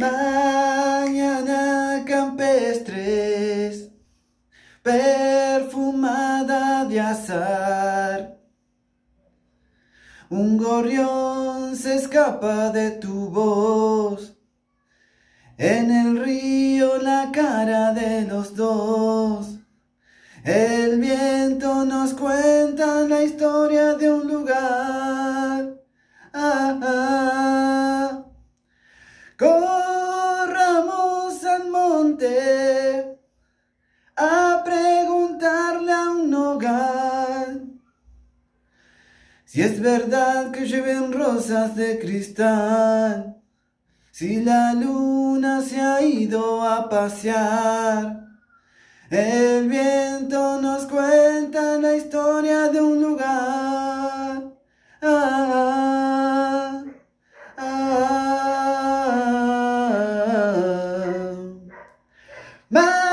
Mañana campestres, perfumada de azar. Un gorrión se escapa de tu voz. En el río la cara de los dos. El viento nos cuenta la historia de un lugar. Si es verdad que lleven rosas de cristal, si la luna se ha ido a pasear, el viento nos cuenta la historia de un lugar. Ah, ah, ah,